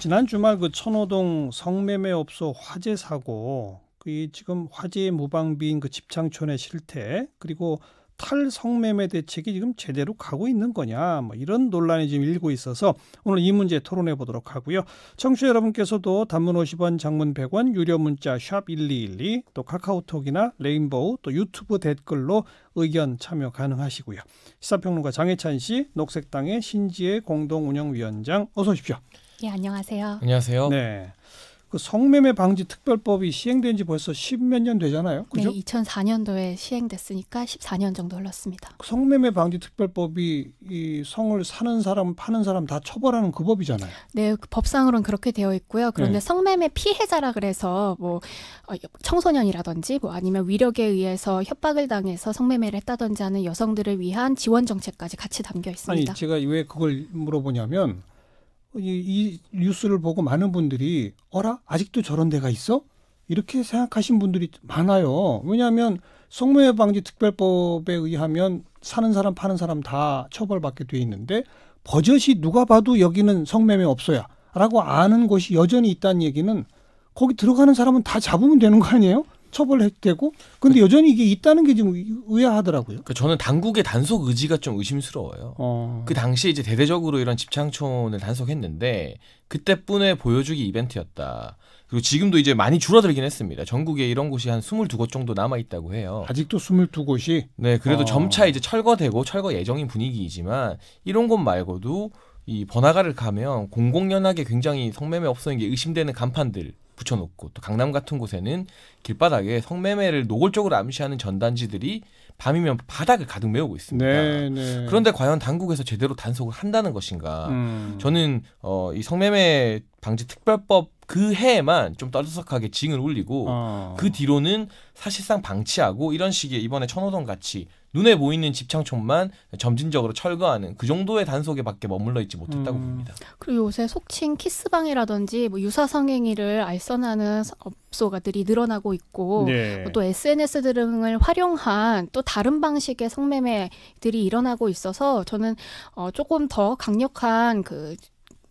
지난 주말 그 천호동 성매매업소 화재 사고 그 지금 화재 무방비인 그 집창촌의 실태 그리고 탈성매매 대책이 지금 제대로 가고 있는 거냐 뭐 이런 논란이 지금 일고 있어서 오늘 이 문제 토론해 보도록 하고요. 청취자 여러분께서도 단문 50원, 장문 100원, 유료 문자 샵 #1212 또 카카오톡이나 레인보우 또 유튜브 댓글로 의견 참여 가능하시고요. 시사평론가 장혜찬 씨, 녹색당의 신지혜 공동운영위원장 어서 오십시오. 예, 안녕하세요. 안녕하세요. 네. 그 성매매 방지 특별법이 시행된 지 벌써 십몇 년 되잖아요. 네, 그죠? 네, 2004년도에 시행됐으니까 14년 정도 흘렀습니다. 그 성매매 방지 특별법이 이 성을 사는 사람, 파는 사람 다 처벌하는 그 법이잖아요. 네, 그 법상으로는 그렇게 되어 있고요. 그런데 네. 성매매 피해자라 그래서 뭐 어, 청소년이라든지 뭐 아니면 위력에 의해서 협박을 당해서 성매매를 했다든지 하는 여성들을 위한 지원 정책까지 같이 담겨 있습니다. 아니, 제가 왜 그걸 물어보냐면 이, 이 뉴스를 보고 많은 분들이 어라 아직도 저런 데가 있어? 이렇게 생각하신 분들이 많아요. 왜냐하면 성매매 방지 특별법에 의하면 사는 사람 파는 사람 다 처벌받게 돼 있는데 버젓이 누가 봐도 여기는 성매매 없어야라고 아는 곳이 여전히 있다는 얘기는 거기 들어가는 사람은 다 잡으면 되는 거 아니에요? 처벌했겠고 근데 그- 여전히 이게 있다는 게 지금 의아하더라고요. 그 저는 당국의 단속 의지가 좀 의심스러워요. 어. 그 당시에 이제 대대적으로 이런 집창촌을 단속했는데 그때뿐의 보여주기 이벤트였다. 그리고 지금도 이제 많이 줄어들긴 했습니다. 전국에 이런 곳이 한 22곳 정도 남아 있다고 해요. 아직도 22곳이? 네, 그래도 어. 점차 이제 철거되고 철거 예정인 분위기이지만 이런 곳 말고도 이 번화가를 가면 공공연하게 굉장히 성매매 없어진 게 의심되는 간판들 붙여놓고 또 강남 같은 곳에는 길바닥에 성매매를 노골적으로 암시하는 전단지들이 밤이면 바닥을 가득 메우고 있습니다. 네, 네. 그런데 과연 당국에서 제대로 단속을 한다는 것인가? 음. 저는 어, 이 성매매 방지 특별법 그 해에만 좀떨들썩하게 징을 올리고 어. 그 뒤로는 사실상 방치하고 이런 식의 이번에 천호동 같이 눈에 보이는 집창촌만 점진적으로 철거하는 그 정도의 단속에 밖에 머물러 있지 못했다고 음. 봅니다. 그리고 요새 속칭 키스방이라든지 뭐 유사 성행위를 알선하는 업소가들이 늘어나고 있고 네. 뭐 또 SNS 등을 활용한 또 다른 방식의 성매매들이 일어나고 있어서 저는 어, 조금 더 강력한 그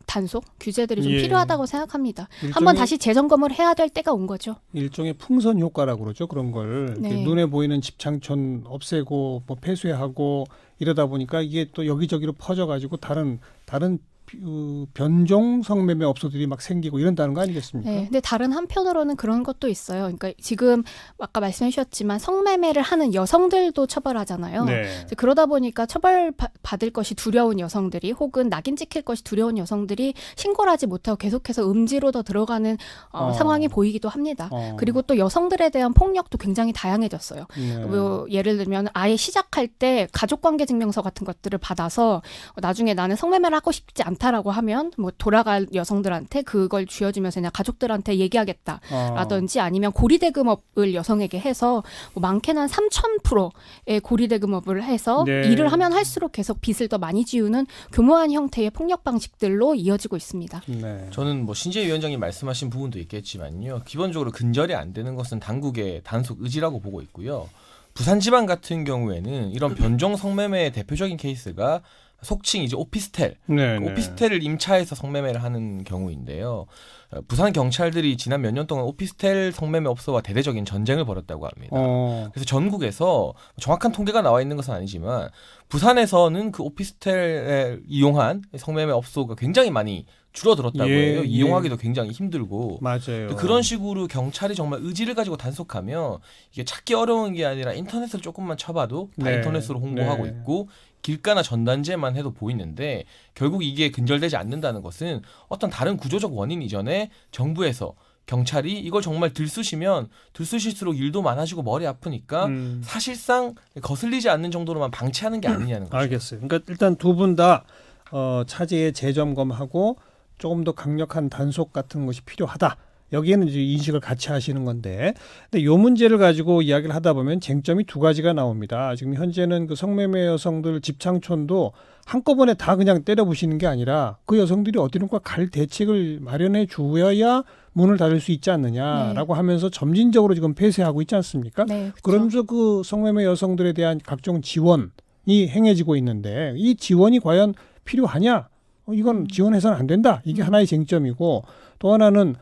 단속 규제들이 좀 예. 필요하다고 생각합니다. 한번 다시 재점검을 해야 될 때가 온 거죠. 일종의 풍선 효과라고 그러죠. 그런 걸 네. 눈에 보이는 집창촌 없애고 뭐 폐쇄하고 이러다 보니까 이게 또 여기저기로 퍼져 가지고 다른 다른 그 변종 성매매 업소들이 막 생기고 이런다는 거 아니겠습니까? 네. 근데 다른 한편으로는 그런 것도 있어요. 그러니까 지금 아까 말씀해 주셨지만 성매매를 하는 여성들도 처벌하잖아요. 네. 그러다 보니까 처벌 받을 것이 두려운 여성들이 혹은 낙인 찍힐 것이 두려운 여성들이 신고를 하지 못하고 계속해서 음지로 더 들어가는 어, 어. 상황이 보이기도 합니다. 어. 그리고 또 여성들에 대한 폭력도 굉장히 다양해졌어요. 네. 뭐 예를 들면 아예 시작할 때 가족관계 증명서 같은 것들을 받아서 나중에 나는 성매매를 하고 싶지 않다. 많다라고 하면 뭐 돌아갈 여성들한테 그걸 쥐어주면서 그냥 가족들한테 얘기하겠다라든지 어. 아니면 고리대금업을 여성에게 해서 뭐 많게는 한 3,000%의 고리대금업을 해서 네. 일을 하면 할수록 계속 빚을 더 많이 지우는 교묘한 형태의 폭력 방식들로 이어지고 있습니다. 네. 저는 뭐 신재 위원장이 말씀하신 부분도 있겠지만요. 기본적으로 근절이 안 되는 것은 당국의 단속 의지라고 보고 있고요. 부산 지방 같은 경우에는 이런 변종 성매매의 대표적인 케이스가 속칭 이제 오피스텔 네, 그 네, 오피스텔을 임차해서 성매매를 하는 경우인데요. 어, 부산 경찰들이 지난 몇 년 동안 오피스텔 성매매 업소와 대대적인 전쟁을 벌였다고 합니다. 어. 그래서 전국에서 정확한 통계가 나와 있는 것은 아니지만 부산에서는 그 오피스텔을 이용한 성매매 업소가 굉장히 많이 줄어들었다고 예, 해요. 예. 이용하기도 예. 굉장히 힘들고 맞아요. 그런 식으로 경찰이 정말 의지를 가지고 단속하면 이게 찾기 어려운 게 아니라 인터넷을 조금만 쳐봐도 다 네, 인터넷으로 홍보하고 네. 있고 길가나 전단지에만 해도 보이는데 결국 이게 근절되지 않는다는 것은 어떤 다른 구조적 원인 이전에 정부에서 경찰이 이걸 정말 들쑤시면 들쑤실수록 일도 많아지고 머리 아프니까 음. 사실상 거슬리지 않는 정도로만 방치하는 게 아니냐는 거죠. 알겠어요. 그러니까 일단 두 분 다 어, 차제에 재점검하고 조금 더 강력한 단속 같은 것이 필요하다. 여기에는 이제 인식을 같이 하시는 건데, 근데 요 문제를 가지고 이야기를 하다 보면 쟁점이 두 가지가 나옵니다. 지금 현재는 그 성매매 여성들 집창촌도 한꺼번에 다 그냥 때려 부시는 게 아니라 그 여성들이 어디론가 갈 대책을 마련해 주어야 문을 닫을 수 있지 않느냐라고 네. 하면서 점진적으로 지금 폐쇄하고 있지 않습니까? 네, 그렇죠. 그러면서 그 성매매 여성들에 대한 각종 지원이 행해지고 있는데 이 지원이 과연 필요하냐? 어, 이건 음. 지원해서는 안 된다. 이게 음. 하나의 쟁점이고 또 하나는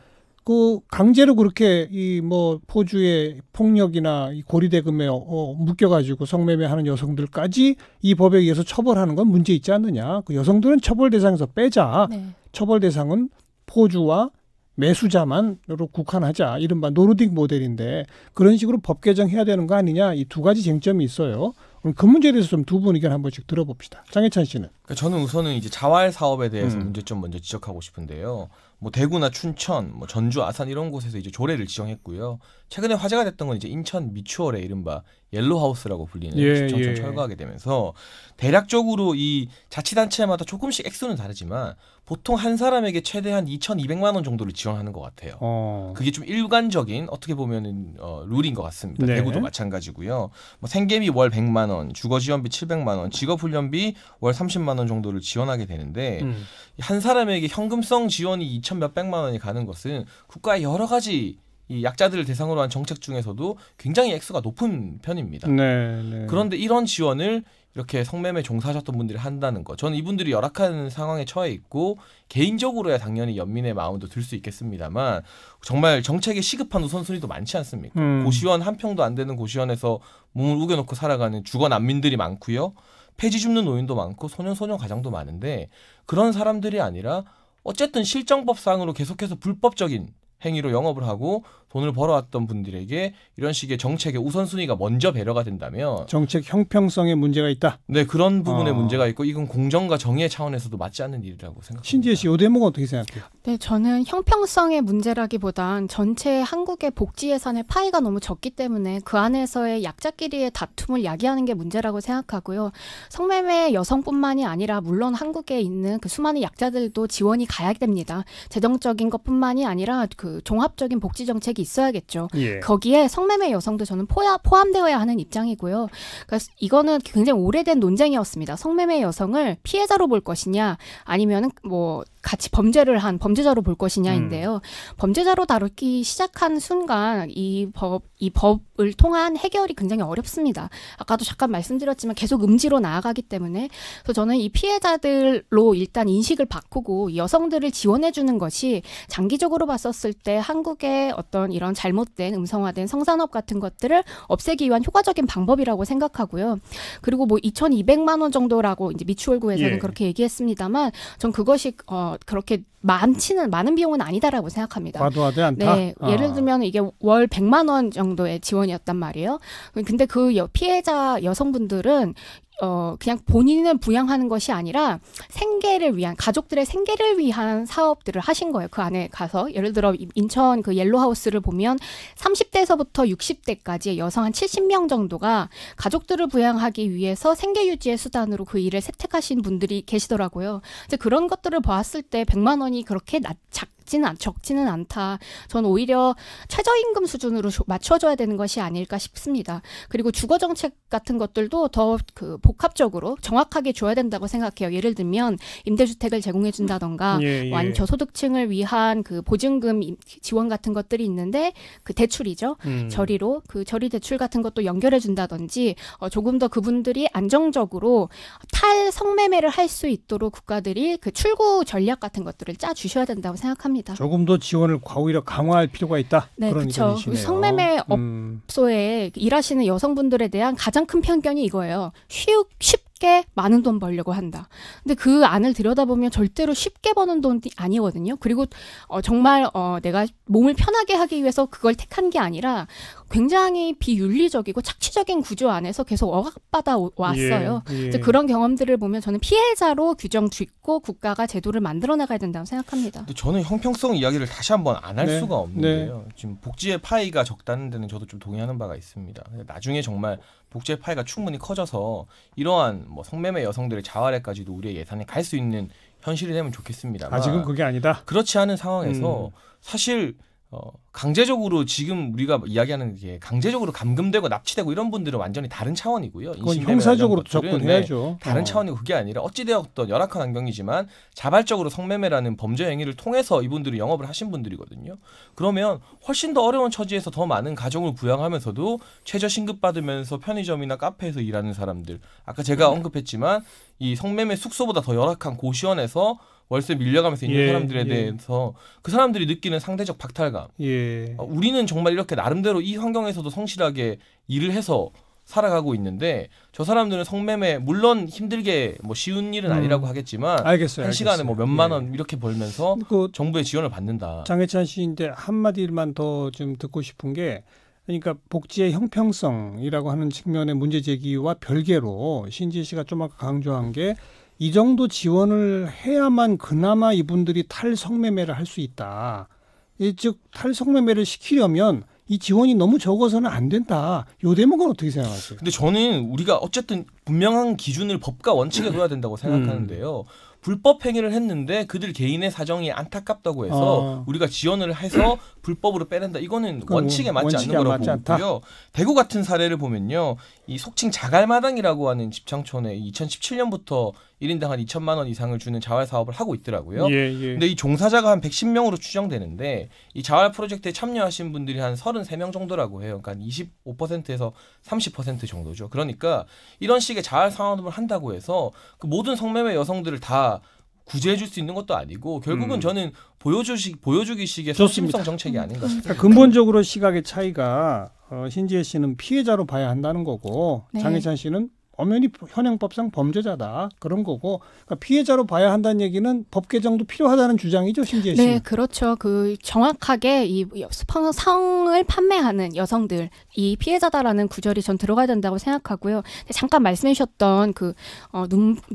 그 강제로 그렇게 이 뭐 포주의 폭력이나 이 고리대금에 어, 어, 묶여가지고 성매매하는 여성들까지 이 법에 의해서 처벌하는 건 문제 있지 않느냐. 그 여성들은 처벌 대상에서 빼자. 네. 처벌 대상은 포주와 매수자만으로 국한하자. 이른바 노르딕 모델인데 그런 식으로 법 개정해야 되는 거 아니냐. 이 두 가지 쟁점이 있어요. 그럼 그 문제에 대해서 좀 두 분 의견 한 번씩 들어봅시다. 장혜찬 씨는. 그러니까 저는 우선은 이제 자활 사업에 대해서 음. 문제점 먼저 지적하고 싶은데요. 뭐 대구나 춘천, 뭐 전주, 아산 이런 곳에서 이제 조례를 지정했고요. 최근에 화제가 됐던 건 이제 인천 미추홀의 이른바 옐로하우스라고 불리는 예, 그 시청천 예. 철거하게 되면서 대략적으로 이 자치단체마다 조금씩 액수는 다르지만 보통 한 사람에게 최대한 2,200만 원 정도를 지원하는 것 같아요. 어. 그게 좀 일관적인 어떻게 보면은 어, 룰인 것 같습니다. 네. 대구도 마찬가지고요. 뭐 생계비 월 100만 원, 주거 지원비 700만 원, 직업 훈련비 월 30만 원. 2천만 원 정도를 지원하게 되는데 음. 한 사람에게 현금성 지원이 2천 몇백만 원이 가는 것은 국가의 여러 가지 이 약자들을 대상으로 한 정책 중에서도 굉장히 액수가 높은 편입니다. 네, 네. 그런데 이런 지원을 이렇게 성매매 종사하셨던 분들이 한다는 거. 저는 이분들이 열악한 상황에 처해 있고 개인적으로야 당연히 연민의 마음도 들 수 있겠습니다만 정말 정책에 시급한 우선순위도 많지 않습니까? 음. 고시원 한 평도 안 되는 고시원에서 몸을 우겨놓고 살아가는 주거 난민들이 많고요. 폐지 줍는 노인도 많고 소년 소녀 가장도 많은데 그런 사람들이 아니라 어쨌든 실정법상으로 계속해서 불법적인 행위로 영업을 하고 돈을 벌어왔던 분들에게 이런 식의 정책의 우선순위가 먼저 배려가 된다면 정책 형평성에 문제가 있다. 네 그런 부분에 어. 문제가 있고 이건 공정과 정의의 차원에서도 맞지 않는 일이라고 생각합니다. 신지혜 씨, 이 대목은 어떻게 생각해요? 네, 저는 형평성의 문제라기보단 전체 한국의 복지 예산의 파이가 너무 적기 때문에 그 안에서의 약자끼리의 다툼을 야기하는 게 문제라고 생각하고요. 성매매 여성뿐만이 아니라 물론 한국에 있는 그 수많은 약자들도 지원이 가야 됩니다. 재정적인 것뿐만이 아니라 그 종합적인 복지 정책이 있어야겠죠. 예. 거기에 성매매 여성도 저는 포야, 포함되어야 하는 입장이고요. 그러니까 이거는 굉장히 오래된 논쟁이었습니다. 성매매 여성을 피해자로 볼 것이냐 아니면 뭐 같이 범죄를 한 범죄자로 볼 것이냐인데요. 음. 범죄자로 다루기 시작한 순간 이 법, 이 법을 통한 해결이 굉장히 어렵습니다. 아까도 잠깐 말씀드렸지만 계속 음지로 나아가기 때문에 그래서 저는 이 피해자들로 일단 인식을 바꾸고 여성들을 지원해주는 것이 장기적으로 봤었을 때 한국의 어떤 이런 잘못된 음성화된 성산업 같은 것들을 없애기 위한 효과적인 방법이라고 생각하고요. 그리고 뭐 2,200만 원 정도라고 이제 미추홀구에서는 예. 그렇게 얘기했습니다만 전 그것이 어, 그렇게 많지는 많은 비용은 아니다라고 생각합니다. 과도하지 않다. 네, 아. 예를 들면 이게 월 100만 원 정도의 지원이었단 말이에요. 근데 그 피해자 여성분들은 어, 그냥 본인은 부양하는 것이 아니라 생계를 위한, 가족들의 생계를 위한 사업들을 하신 거예요. 그 안에 가서. 예를 들어, 인천 그 옐로하우스를 보면 30대에서부터 60대까지의 여성 한 70명 정도가 가족들을 부양하기 위해서 생계 유지의 수단으로 그 일을 세택하신 분들이 계시더라고요. 이제 그런 것들을 보았을 때 100만 원이 그렇게 낮, 작, 적지는 않, 적지는 않다. 전 오히려 최저임금 수준으로 맞춰줘야 되는 것이 아닐까 싶습니다. 그리고 주거 정책 같은 것들도 더 그 복합적으로 정확하게 줘야 된다고 생각해요. 예를 들면 임대주택을 제공해준다던가 음. 예, 예. 완저소득층을 위한 그 보증금 지원 같은 것들이 있는데 그 대출이죠. 음. 저리로 그 저리 대출 같은 것도 연결해준다든지 어, 조금 더 그분들이 안정적으로 탈 성매매를 할 수 있도록 국가들이 그 출구 전략 같은 것들을 짜 주셔야 된다고 생각합니다. 합니다. 조금 더 지원을 오히려 강화할 필요가 있다. 네, 그렇죠. 성매매 음. 업소에 일하시는 여성분들에 대한 가장 큰 편견이 이거예요. 쉽, 쉽 쉽게 많은 돈 벌려고 한다. 근데 그 안을 들여다보면 절대로 쉽게 버는 돈이 아니거든요. 그리고 어, 정말 어, 내가 몸을 편하게 하기 위해서 그걸 택한 게 아니라 굉장히 비윤리적이고 착취적인 구조 안에서 계속 억압받아 왔어요. 예, 예. 그런 경험들을 보면 저는 피해자로 규정 짓고 국가가 제도를 만들어 나가야 된다고 생각합니다. 근데 저는 형평성 이야기를 다시 한 번 안할 네, 수가 네. 없는데요. 네. 지금 복지의 파이가 적다는 데는 저도 좀 동의하는 바가 있습니다. 나중에 정말 복제 파이가 충분히 커져서 이러한 뭐 성매매 여성들의 자활에까지도 우리의 예산이 갈 수 있는 현실이 되면 좋겠습니다. 아 지금 그게 아니다. 그렇지 않은 상황에서 음. 사실 어, 강제적으로 지금 우리가 이야기하는 게 강제적으로 감금되고 납치되고 이런 분들은 완전히 다른 차원이고요. 그건 형사적으로 접근해야죠. 네, 다른 어. 차원이고 그게 아니라 어찌되었던 열악한 환경이지만 자발적으로 성매매라는 범죄 행위를 통해서 이분들이 영업을 하신 분들이거든요. 그러면 훨씬 더 어려운 처지에서 더 많은 가정을 부양하면서도 최저 신급 받으면서 편의점이나 카페에서 일하는 사람들 아까 제가 언급했지만 이 성매매 숙소보다 더 열악한 고시원에서 월세 밀려가면서 있는 예, 사람들에 예. 대해서 그 사람들이 느끼는 상대적 박탈감. 예. 어, 우리는 정말 이렇게 나름대로 이 환경에서도 성실하게 일을 해서 살아가고 있는데 저 사람들은 성매매 물론 힘들게 뭐 쉬운 일은 음. 아니라고 하겠지만 알겠어요, 한 시간에 뭐 몇만 예. 원 이렇게 벌면서 그 정부의 지원을 받는다. 장혜찬 씨인데 한 마디만 더 좀 듣고 싶은 게 그러니까 복지의 형평성이라고 하는 측면의 문제 제기와 별개로 신지 씨가 좀 아까 강조한 게이 정도 지원을 해야만 그나마 이분들이 탈성매매를 할 수 있다. 즉 탈성매매를 시키려면 이 지원이 너무 적어서는 안 된다. 요 대목은 어떻게 생각하세요? 근데 저는 우리가 어쨌든 분명한 기준을 법과 원칙에 둬야 된다고 생각하는데요. 음. 불법 행위를 했는데 그들 개인의 사정이 안타깝다고 해서 어. 우리가 지원을 해서 불법으로 빼낸다. 이거는 원칙에 맞지 원칙에 않는 거라고 맞지 보고요. 대구 같은 사례를 보면요. 이 속칭 자갈마당이라고 하는 집창촌에 2017년부터 1인당 한 2천만 원 이상을 주는 자활 사업을 하고 있더라고요. 예, 예. 근데 이 종사자가 한 110명으로 추정되는데 이 자활 프로젝트에 참여하신 분들이 한 33명 정도라고 해요. 그러니까 25%에서 30% 정도죠. 그러니까 이런 식의 자활 사업을 한다고 해서 그 모든 성매매 여성들을 다 구제해줄 수 있는 것도 아니고 결국은 음. 저는 보여주시 보여주기식의 소심성 정책이 아닌가 음. 싶습니다. 근본적으로 시각의 차이가 어, 신지혜 씨는 피해자로 봐야 한다는 거고 네. 장혜찬 씨는 엄연히 현행법상 범죄자다 그런 거고 그러니까 피해자로 봐야 한다는 얘기는 법 개정도 필요하다는 주장이죠 심지어 씨는. 네 그렇죠 그 정확하게 이 성을 판매하는 여성들 이 피해자다라는 구절이 전 들어가야 된다고 생각하고요 잠깐 말씀해주셨던 그눈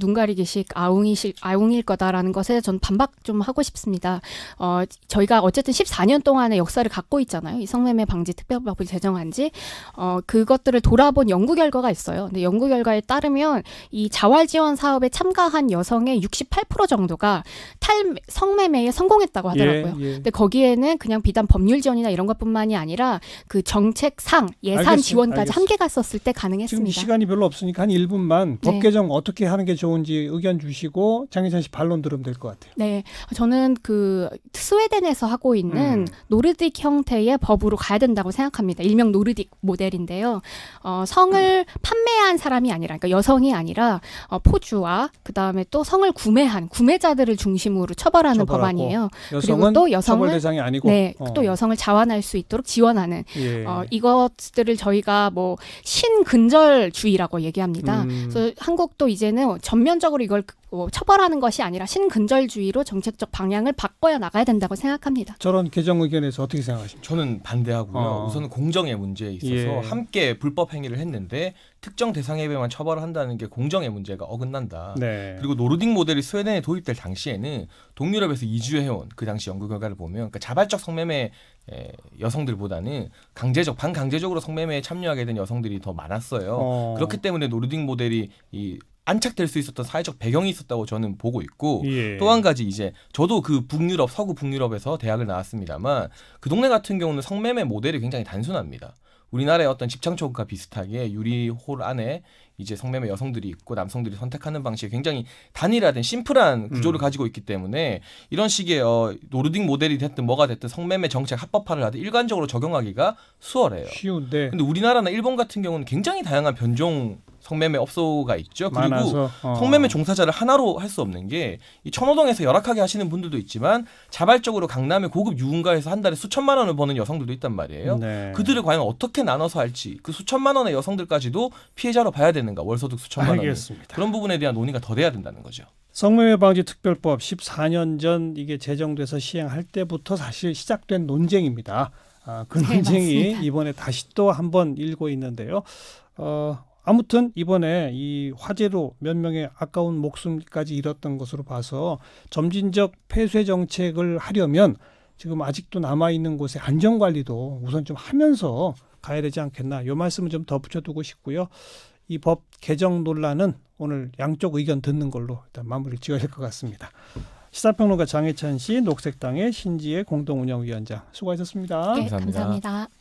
어, 가리기식 아웅이실 아웅일 거다라는 것에 전 반박 좀 하고 싶습니다 어 저희가 어쨌든 14년 동안의 역사를 갖고 있잖아요 이 성매매 방지 특별법을 제정한지 어 그것들을 돌아본 연구 결과가 있어요 근데 연구 결과 결과에 따르면 이 자활 지원 사업에 참가한 여성의 68% 정도가 탈 성매매에 성공했다고 예, 하더라고요. 예, 예. 근데 거기에는 그냥 비단 법률 지원이나 이런 것뿐만이 아니라 그 정책상 예산 알겠습니다. 지원까지 한겠가썼을때 가능했습니다. 지금 시간이 별로 없으니까 한 1분만 법 네. 개정 어떻게 하는 게 좋은지 의견 주시고 장희찬 씨 반론 들으면 될 것 같아요. 네. 저는 그 스웨덴에서 하고 있는 음. 노르딕 형태의 법으로 가야 된다고 생각합니다. 일명 노르딕 모델인데요. 어, 성을 음. 판매한 사람이 아니 아니라 그러니까 여성이 아니라 어, 포주와 그 다음에 또 성을 구매한 구매자들을 중심으로 처벌하는 법안이에요. 그리고 또 여성을 네, 어. 또 여성을 자원할 수 있도록 지원하는 예. 어, 이것들을 저희가 뭐 신근절주의라고 얘기합니다. 음. 그래서 한국도 이제는 전면적으로 이걸 어, 처벌하는 것이 아니라 신근절주의로 정책적 방향을 바꿔야 나가야 된다고 생각합니다. 저런 개정 의견에서 어떻게 생각하십니까? 저는 반대하고요. 어. 어. 우선 공정의 문제에 있어서 예. 함께 불법 행위를 했는데 특정 대상에만 처벌을 한다는 게 공정의 문제가 어긋난다. 네. 그리고 노르딕 모델이 스웨덴에 도입될 당시에는 동유럽에서 이주해온 그 당시 연구 결과를 보면 그러니까 자발적 성매매 여성들보다는 강제적 반강제적으로 성매매에 참여하게 된 여성들이 더 많았어요. 어. 그렇기 때문에 노르딕 모델이 이 안착될 수 있었던 사회적 배경이 있었다고 저는 보고 있고 예. 또한 가지 이제 저도 그 북유럽 서구 북유럽에서 대학을 나왔습니다만 그 동네 같은 경우는 성매매 모델이 굉장히 단순합니다. 우리나라의 어떤 집창초과 비슷하게 유리홀 안에 이제 성매매 여성들이 있고 남성들이 선택하는 방식이 굉장히 단일화된 심플한 음. 구조를 음. 가지고 있기 때문에 이런 식의 어, 노르딕 모델이 됐든 뭐가 됐든 성매매 정책 합법화를 하든 일관적으로 적용하기가 수월해요. 쉬운데. 근데 우리나라나 일본 같은 경우는 굉장히 다양한 변종 성매매 업소가 있죠. 그리고 많아서, 어. 성매매 종사자를 하나로 할 수 없는 게 이 천호동에서 열악하게 하시는 분들도 있지만 자발적으로 강남의 고급 유흥가에서 한 달에 수천만 원을 버는 여성들도 있단 말이에요. 네. 그들을 과연 어떻게 나눠서 할지 그 수천만 원의 여성들까지도 피해자로 봐야 되는가 월소득 수천만 원 그런 부분에 대한 논의가 더 돼야 된다는 거죠. 성매매 방지 특별법 14년 전 이게 제정돼서 시행할 때부터 사실 시작된 논쟁입니다. 아, 그 네, 논쟁이 네, 이번에 다시 또 한번 일고 있는데요. 어, 아무튼 이번에 이 화재로 몇 명의 아까운 목숨까지 잃었던 것으로 봐서 점진적 폐쇄 정책을 하려면 지금 아직도 남아 있는 곳의 안전 관리도 우선 좀 하면서 가야 되지 않겠나. 요 말씀을 좀 덧붙여 두고 싶고요. 이 법 개정 논란은 오늘 양쪽 의견 듣는 걸로 일단 마무리를 지어야 될 것 같습니다. 시사평론가 장혜찬 씨, 녹색당의 신지혜 공동운영위원장 수고하셨습니다. 네, 감사합니다. 감사합니다.